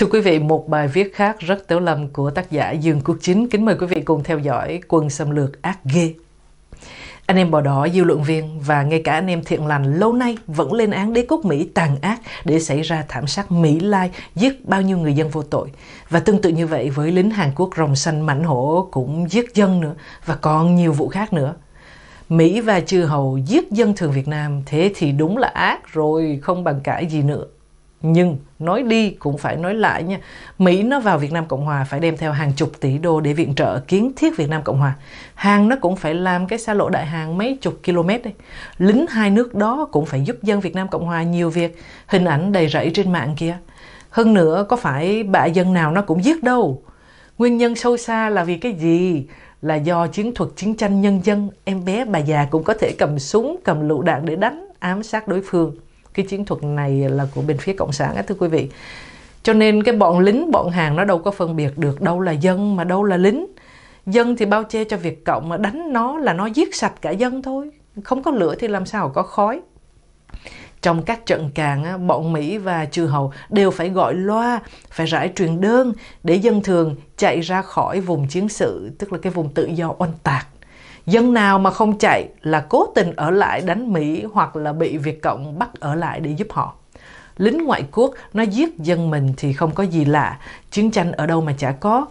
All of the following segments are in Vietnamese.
Thưa quý vị, một bài viết khác rất tiểu lầm của tác giả Dương Quốc Chính. Kính mời quý vị cùng theo dõi Quân xâm lược ác ghê. Anh em bò đỏ, dư luận viên và ngay cả anh em thiện lành lâu nay vẫn lên án đế quốc Mỹ tàn ác để xảy ra thảm sát Mỹ Lai giết bao nhiêu người dân vô tội. Và tương tự như vậy với lính Hàn Quốc rồng xanh mảnh hổ cũng giết dân nữa và còn nhiều vụ khác nữa. Mỹ và chư hầu giết dân thường Việt Nam thế thì đúng là ác rồi, không bằng cãi gì nữa nhưng nói đi cũng phải nói lại nha Mỹ nó vào Việt Nam Cộng Hòa phải đem theo hàng chục tỷ đô để viện trợ kiến thiết Việt Nam Cộng Hòa hàng nó cũng phải làm cái xa lộ đại hàng mấy chục km đấy lính hai nước đó cũng phải giúp dân Việt Nam Cộng Hòa nhiều việc hình ảnh đầy rẫy trên mạng kia hơn nữa có phải bạ dân nào nó cũng giết đâu nguyên nhân sâu xa là vì cái gì là do chiến thuật chiến tranh nhân dân em bé bà già cũng có thể cầm súng cầm lựu đạn để đánh ám sát đối phương cái chiến thuật này là của bên phía cộng sản á thưa quý vị cho nên cái bọn lính bọn hàng nó đâu có phân biệt được đâu là dân mà đâu là lính dân thì bao che cho việc cộng mà đánh nó là nó giết sạch cả dân thôi không có lửa thì làm sao có khói trong các trận càng bọn Mỹ và chư hầu đều phải gọi loa, phải rải truyền đơn để dân thường chạy ra khỏi vùng chiến sự, tức là cái vùng tự do oanh tạc. Dân nào mà không chạy là cố tình ở lại đánh Mỹ hoặc là bị Việt Cộng bắt ở lại để giúp họ. Lính ngoại quốc nó giết dân mình thì không có gì lạ, chiến tranh ở đâu mà chả có.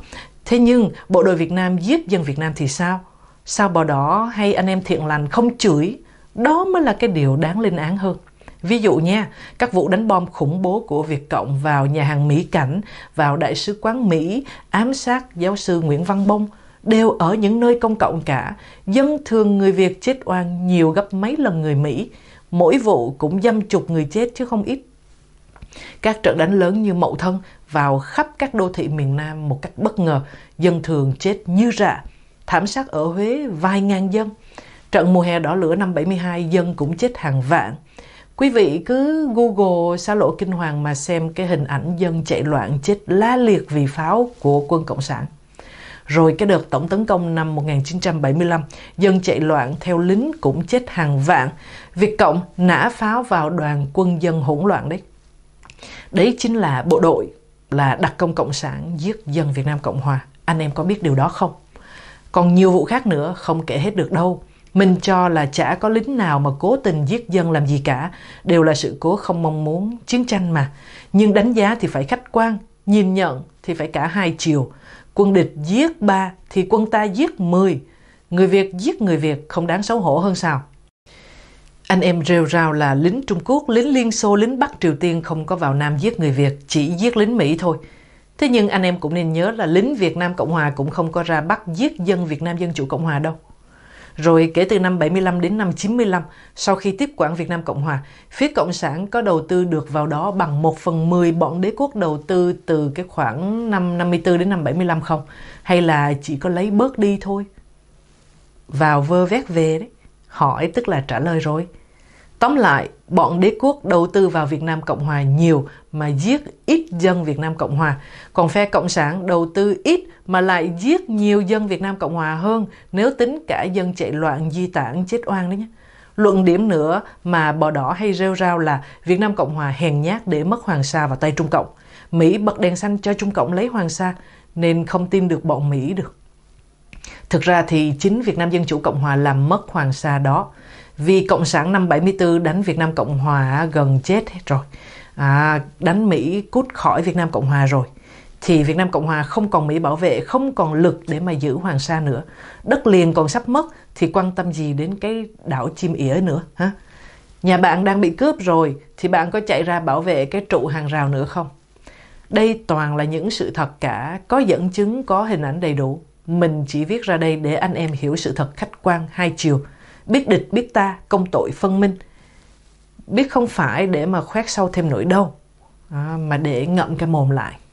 Thế nhưng bộ đội Việt Nam giết dân Việt Nam thì sao? Sao bò đỏ hay anh em thiện lành không chửi? Đó mới là cái điều đáng lên án hơn. Ví dụ nha, các vụ đánh bom khủng bố của Việt Cộng vào nhà hàng Mỹ Cảnh, vào Đại sứ quán Mỹ, ám sát giáo sư Nguyễn Văn Bông, đều ở những nơi công cộng cả. Dân thường người Việt chết oan nhiều gấp mấy lần người Mỹ. Mỗi vụ cũng dăm chục người chết chứ không ít. Các trận đánh lớn như Mậu Thân vào khắp các đô thị miền Nam một cách bất ngờ, dân thường chết như rạ. Thảm sát ở Huế vài ngàn dân. Trận mùa hè đỏ lửa năm 72 dân cũng chết hàng vạn. Quý vị cứ Google xa lộ kinh hoàng mà xem cái hình ảnh dân chạy loạn chết la liệt vì pháo của quân Cộng sản. Rồi cái đợt tổng tấn công năm 1975, dân chạy loạn theo lính cũng chết hàng vạn. Việt Cộng nã pháo vào đoàn quân dân hỗn loạn đấy. Đấy chính là bộ đội, là đặc công Cộng sản giết dân Việt Nam Cộng Hòa. Anh em có biết điều đó không? Còn nhiều vụ khác nữa không kể hết được đâu. Mình cho là chả có lính nào mà cố tình giết dân làm gì cả, đều là sự cố không mong muốn, chiến tranh mà. Nhưng đánh giá thì phải khách quan, nhìn nhận thì phải cả hai chiều. Quân địch giết ba thì quân ta giết mười. Người Việt giết người Việt không đáng xấu hổ hơn sao? Anh em rêu rao là lính Trung Quốc, lính Liên Xô, lính Bắc Triều Tiên không có vào Nam giết người Việt, chỉ giết lính Mỹ thôi. Thế nhưng anh em cũng nên nhớ là lính Việt Nam Cộng Hòa cũng không có ra Bắc giết dân Việt Nam Dân Chủ Cộng Hòa đâu. Rồi kể từ năm 75 đến năm 95, sau khi tiếp quản Việt Nam Cộng Hòa, phía Cộng sản có đầu tư được vào đó bằng 1 phần 10 bọn đế quốc đầu tư từ cái khoảng năm 54 đến năm 75 không? Hay là chỉ có lấy bớt đi thôi? Vào vơ vét về đấy, hỏi tức là trả lời rồi. Tóm lại, bọn đế quốc đầu tư vào Việt Nam Cộng Hòa nhiều mà giết ít dân Việt Nam Cộng Hòa. Còn phe Cộng sản đầu tư ít mà lại giết nhiều dân Việt Nam Cộng Hòa hơn nếu tính cả dân chạy loạn di tản chết oan đấy nhé. Luận điểm nữa mà bò đỏ hay rêu rao là Việt Nam Cộng Hòa hèn nhát để mất Hoàng Sa vào tay Trung Cộng. Mỹ bật đèn xanh cho Trung Cộng lấy Hoàng Sa nên không tin được bọn Mỹ được. Thực ra thì chính Việt Nam Dân Chủ Cộng Hòa làm mất Hoàng Sa đó vì Cộng sản năm 74 đánh Việt Nam Cộng Hòa gần chết hết rồi. À, đánh Mỹ cút khỏi Việt Nam Cộng Hòa rồi thì Việt Nam Cộng Hòa không còn Mỹ bảo vệ, không còn lực để mà giữ Hoàng Sa nữa. Đất liền còn sắp mất thì quan tâm gì đến cái đảo chim ỉa nữa hả? Nhà bạn đang bị cướp rồi thì bạn có chạy ra bảo vệ cái trụ hàng rào nữa không? Đây toàn là những sự thật cả, có dẫn chứng, có hình ảnh đầy đủ. Mình chỉ viết ra đây để anh em hiểu sự thật khách quan hai chiều biết địch biết ta công tội phân minh biết không phải để mà khoét sâu thêm nữa đâu à, mà để ngậm cái mồm lại